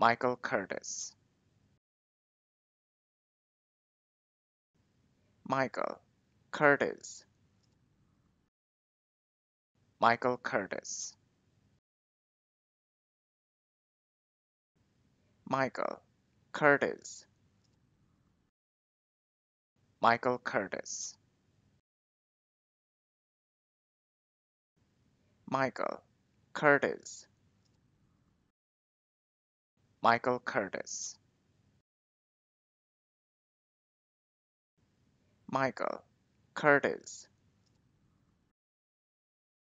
Michael Curtis. Michael Curtis. Michael Curtis. Michael Curtis. Michael Curtis. Michael Curtis. Michael Curtis. Michael Curtis.